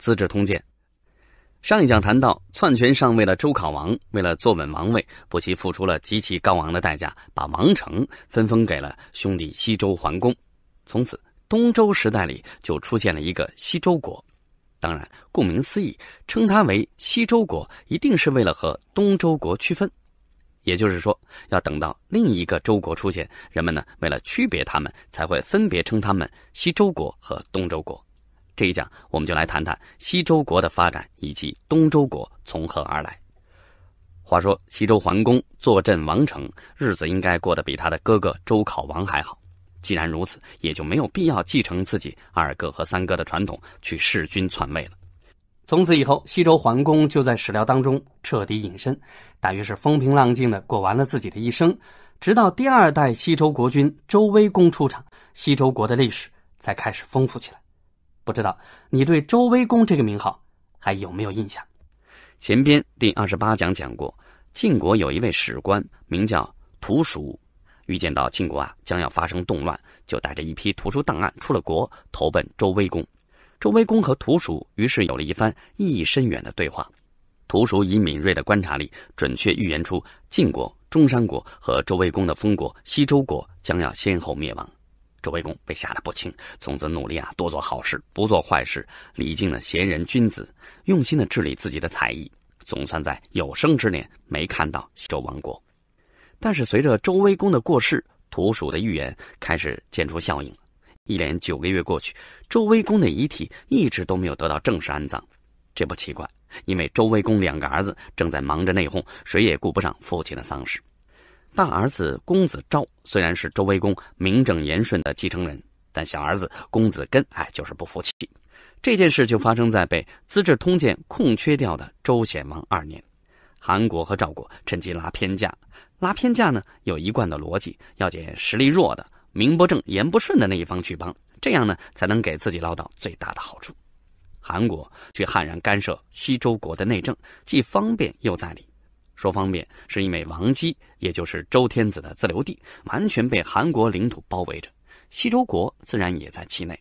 《资治通鉴》上一讲谈到篡权上位的周考王，为了坐稳王位，不惜付出了极其高昂的代价，把王城分封给了兄弟西周桓公。从此，东周时代里就出现了一个西周国。当然，顾名思义，称它为西周国，一定是为了和东周国区分。也就是说，要等到另一个周国出现，人们呢为了区别他们，才会分别称他们西周国和东周国。这一讲，我们就来谈谈西周国的发展以及东周国从何而来。话说西周桓公坐镇王城，日子应该过得比他的哥哥周考王还好。既然如此，也就没有必要继承自己二哥和三哥的传统去弑君篡位了。从此以后，西周桓公就在史料当中彻底隐身，大约是风平浪静的过完了自己的一生。直到第二代西周国君周威公出场，西周国的历史才开始丰富起来。不知道你对周威公这个名号还有没有印象？前边第二十八讲讲过，晋国有一位史官名叫屠鼠，预见到晋国啊将要发生动乱，就带着一批图书档案出了国，投奔周威公。周威公和屠鼠于是有了一番意义深远的对话。屠鼠以敏锐的观察力，准确预言出晋国、中山国和周威公的封国西周国将要先后灭亡。周威公被吓得不轻，从此努力啊，多做好事，不做坏事，礼敬了贤人君子，用心的治理自己的才艺，总算在有生之年没看到西周亡国。但是随着周威公的过世，土鼠的预言开始见出效应了。一连九个月过去，周威公的遗体一直都没有得到正式安葬，这不奇怪，因为周威公两个儿子正在忙着内讧，谁也顾不上父亲的丧事。大儿子公子昭虽然是周威公名正言顺的继承人，但小儿子公子根哎就是不服气。这件事就发生在被《资治通鉴》空缺掉的周显王二年，韩国和赵国趁机拉偏架。拉偏架呢有一贯的逻辑，要捡实力弱的、名不正言不顺的那一方去帮，这样呢才能给自己捞到最大的好处。韩国却悍然干涉西周国的内政，既方便又在理。说方便是因为王姬，也就是周天子的自留地，完全被韩国领土包围着。西周国自然也在其内。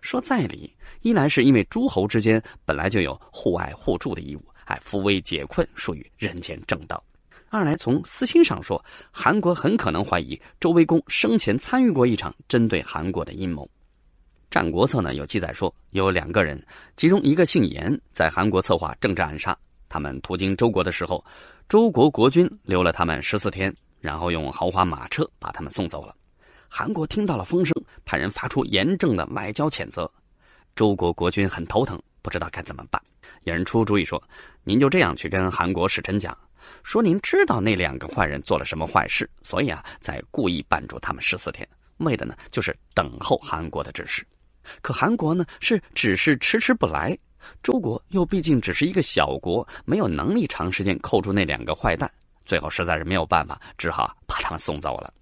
说在理，一来是因为诸侯之间本来就有互爱互助的义务，哎，扶危解困属于人间正道；二来从私心上说，韩国很可能怀疑周威公生前参与过一场针对韩国的阴谋。《战国策》呢有记载说，有两个人，其中一个姓严，在韩国策划政治暗杀。他们途经周国的时候，周国国君留了他们十四天，然后用豪华马车把他们送走了。韩国听到了风声，派人发出严正的外交谴责。周国国君很头疼，不知道该怎么办。有人出主意说：“您就这样去跟韩国使臣讲，说您知道那两个坏人做了什么坏事，所以啊，在故意绊住他们十四天，为的呢就是等候韩国的指示。”可韩国呢是只是迟迟不来。周国又毕竟只是一个小国，没有能力长时间扣住那两个坏蛋，最后实在是没有办法，只好把他们送走了。《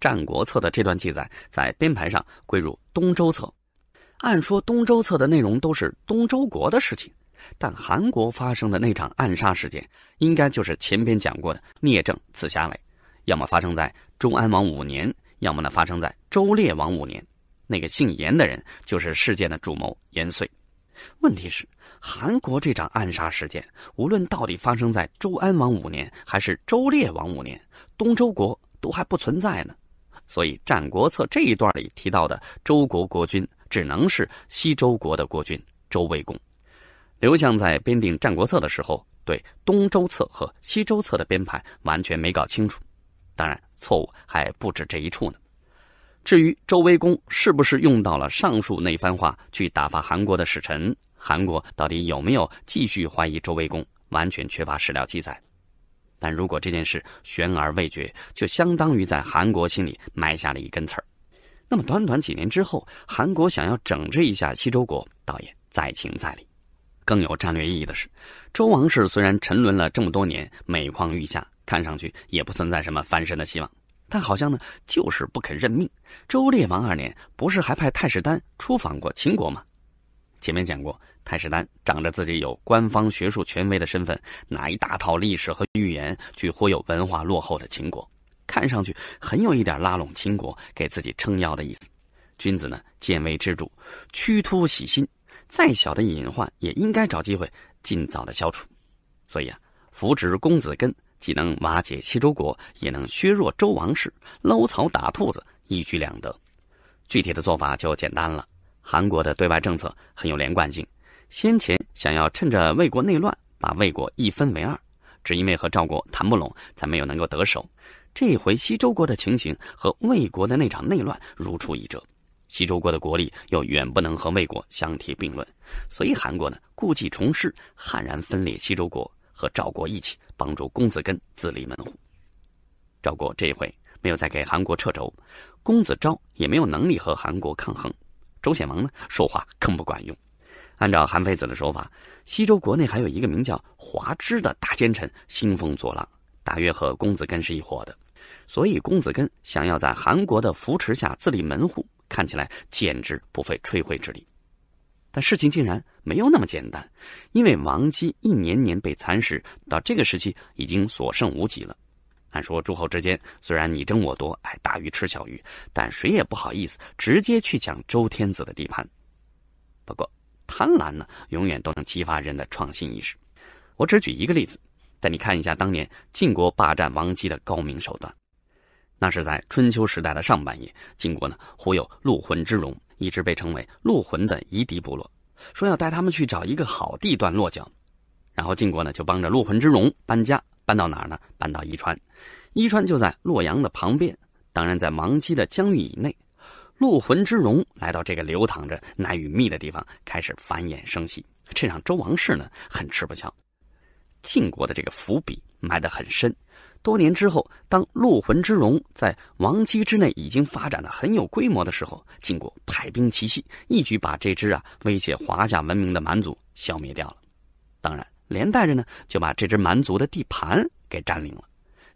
战国策》的这段记载在编排上归入东周策。按说东周策的内容都是东周国的事情，但韩国发生的那场暗杀事件，应该就是前边讲过的聂政刺瞎累，要么发生在中安王五年，要么呢发生在周烈王五年。那个姓严的人，就是事件的主谋严遂。问题是，韩国这场暗杀事件，无论到底发生在周安王五年还是周烈王五年，东周国都还不存在呢，所以《战国策》这一段里提到的周国国君，只能是西周国的国君周卫公。刘向在编订《战国策》的时候，对东周策和西周策的编排完全没搞清楚，当然错误还不止这一处呢。至于周威公是不是用到了上述那番话去打发韩国的使臣，韩国到底有没有继续怀疑周威公，完全缺乏史料记载。但如果这件事悬而未决，就相当于在韩国心里埋下了一根刺儿。那么短短几年之后，韩国想要整治一下西周国，倒也再情在理。更有战略意义的是，周王室虽然沉沦了这么多年，每况愈下，看上去也不存在什么翻身的希望。但好像呢，就是不肯认命。周烈王二年，不是还派太史丹出访过秦国吗？前面讲过，太史丹仗着自己有官方学术权威的身份，拿一大套历史和预言去忽悠文化落后的秦国，看上去很有一点拉拢秦国、给自己撑腰的意思。君子呢，见微知著，趋突喜新，再小的隐患也应该找机会尽早的消除。所以啊，扶植公子根。既能瓦解西周国，也能削弱周王室，捞草打兔子，一举两得。具体的做法就简单了。韩国的对外政策很有连贯性，先前想要趁着魏国内乱把魏国一分为二，只因为和赵国谈不拢，才没有能够得手。这回西周国的情形和魏国的那场内乱如出一辙，西周国的国力又远不能和魏国相提并论，所以韩国呢，故伎重施，悍然分裂西周国。和赵国一起帮助公子根自立门户。赵国这一回没有再给韩国掣肘，公子昭也没有能力和韩国抗衡。周显王呢，说话更不管用。按照韩非子的说法，西周国内还有一个名叫华之的大奸臣，兴风作浪，大约和公子根是一伙的。所以，公子根想要在韩国的扶持下自立门户，看起来简直不费吹灰之力。但事情竟然没有那么简单，因为王姬一年年被蚕食，到这个时期已经所剩无几了。按说诸侯之间虽然你争我夺，哎，大鱼吃小鱼，但谁也不好意思直接去抢周天子的地盘。不过，贪婪呢，永远都能激发人的创新意识。我只举一个例子，带你看一下当年晋国霸占王姬的高明手段。那是在春秋时代的上半叶，晋国呢忽悠陆浑之戎。一直被称为“陆魂”的夷狄部落，说要带他们去找一个好地段落脚，然后晋国呢就帮着陆魂之戎搬家，搬到哪儿呢？搬到伊川，伊川就在洛阳的旁边，当然在芒姬的疆域以内。陆魂之戎来到这个流淌着奶与蜜的地方，开始繁衍生息，这让周王室呢很吃不消。晋国的这个伏笔埋得很深。多年之后，当陆浑之戎在王姬之内已经发展的很有规模的时候，晋国派兵奇袭，一举把这支啊威胁华夏文明的蛮族消灭掉了。当然，连带着呢就把这支蛮族的地盘给占领了。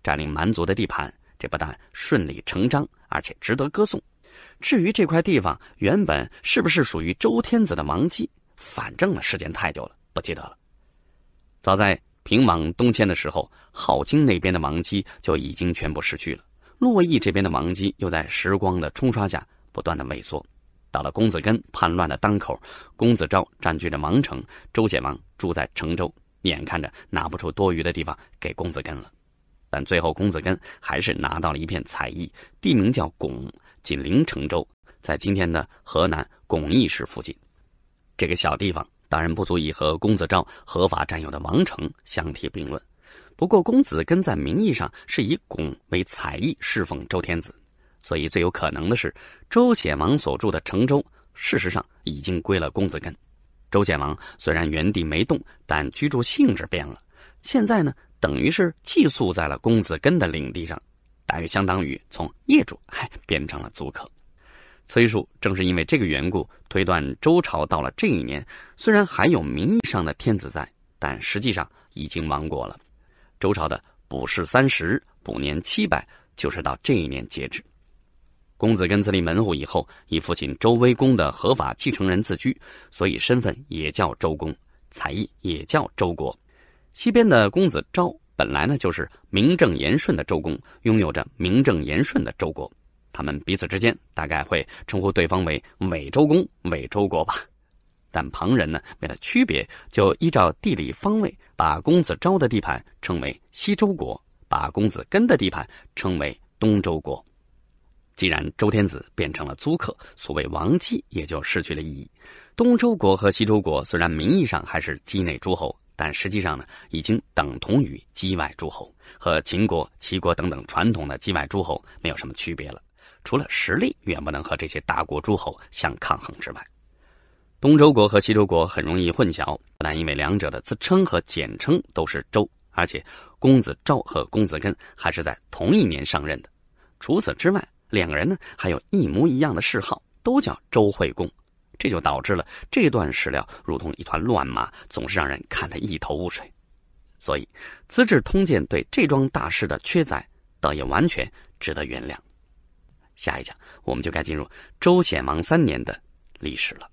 占领蛮族的地盘，这不但顺理成章，而且值得歌颂。至于这块地方原本是不是属于周天子的王姬，反正呢时间太久了，不记得了。早在。平莽东迁的时候，镐京那边的王基就已经全部失去了；洛邑这边的王基又在时光的冲刷下不断的萎缩。到了公子根叛乱的当口，公子昭占据着芒城，周显王住在成州，眼看着拿不出多余的地方给公子根了。但最后，公子根还是拿到了一片彩邑，地名叫巩，紧邻成州，在今天的河南巩义市附近。这个小地方。当然不足以和公子昭合法占有的王城相提并论。不过，公子根在名义上是以拱为才艺侍奉周天子，所以最有可能的是，周显王所住的成州，事实上已经归了公子根。周显王虽然原地没动，但居住性质变了，现在呢，等于是寄宿在了公子根的领地上，大约相当于从业主嗨变成了租客。崔述正是因为这个缘故，推断周朝到了这一年，虽然还有名义上的天子在，但实际上已经亡国了。周朝的卜世三十，卜年七百，就是到这一年截止。公子跟自立门户以后，以父亲周威公的合法继承人自居，所以身份也叫周公，才艺也叫周国。西边的公子昭本来呢，就是名正言顺的周公，拥有着名正言顺的周国。他们彼此之间大概会称呼对方为“伪周公”“伪周国”吧，但旁人呢，为了区别，就依照地理方位，把公子昭的地盘称为西周国，把公子根的地盘称为东周国。既然周天子变成了租客，所谓王气也就失去了意义。东周国和西周国虽然名义上还是姬内诸侯，但实际上呢，已经等同于姬外诸侯，和秦国、齐国等等传统的姬外诸侯没有什么区别了。除了实力远不能和这些大国诸侯相抗衡之外，东周国和西周国很容易混淆，不但因为两者的自称和简称都是“周”，而且公子昭和公子根还是在同一年上任的。除此之外，两个人呢还有一模一样的谥号，都叫周惠公，这就导致了这段史料如同一团乱麻，总是让人看得一头雾水。所以，《资治通鉴》对这桩大事的缺载，倒也完全值得原谅。下一讲，我们就该进入周显王三年的历史了。